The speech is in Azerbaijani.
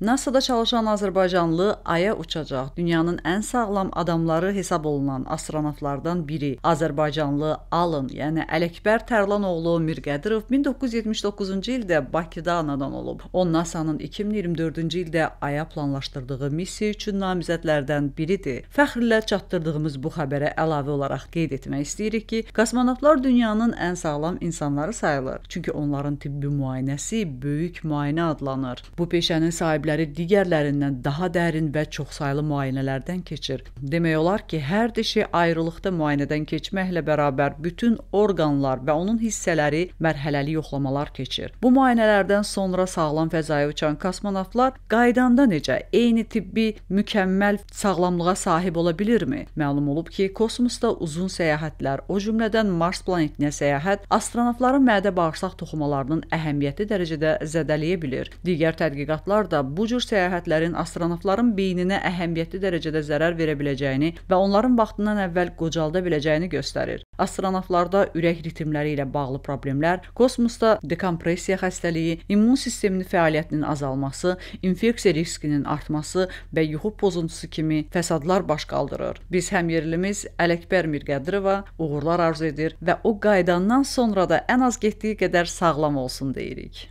NASA-da çalışan azərbaycanlı aya uçacaq. Dünyanın ən sağlam adamları hesab olunan astronavtlardan biri azərbaycanlı Alın, yəni Ələkbər Tərlanoğlu Mirqədirov 1979-cu ildə Bakıda anadan olub. O NASA-nın 2024-cü ildə aya planlaşdırdığı missiya üçün namizədlərdən biridir. Fəxrlə çatdırdığımız bu xəbərə əlavə olaraq qeyd etmək istəyirik ki, kosmonavtlar dünyanın ən sağlam insanları sayılır. Çünki onların tibbi müayinəsi böyük müayinə adlanır. Bu peşənin sahibləri sahibləri digərlərindən daha dərin və çoxsaylı müayinələrdən keçir. Demək olar ki, hər dişi ayrılıqda müayinədən keçməklə bərabər bütün orqanlar və onun hissələri mərhələli yoxlamalar keçir. Bu müayinələrdən sonra sağlam fəzaya uçan kosmonavtlar qaydanda necə eyni tibbi mükəmməl sağlamlığa sahib ola bilirmi? Məlum olub ki, kosmosda uzun səyahətlər, o cümlədən Mars planetinə səyahət astronavtların mədə bağırsaq toxumalarının əhəmiyyətli dərəcədə zədələyə bilir. Digər tədqiqatlar da bu bu cür səyahətlərin astronavtların beyninə əhəmiyyətli dərəcədə zərər verə biləcəyini və onların vaxtından əvvəl qocalda biləcəyini göstərir. Astronavtlarda ürək ritmləri ilə bağlı problemlər, kosmosda dekompressiya xəstəliyi, immun sisteminin fəaliyyətinin azalması, infeksiya riskinin artması və yuxu pozuntusu kimi fəsadlar baş qaldırır. Biz həmyerlimiz Ələkbər Mirqədirova uğurlar arzu edir və o qaydandan sonra da ən az getdiyi qədər sağlam olsun deyirik.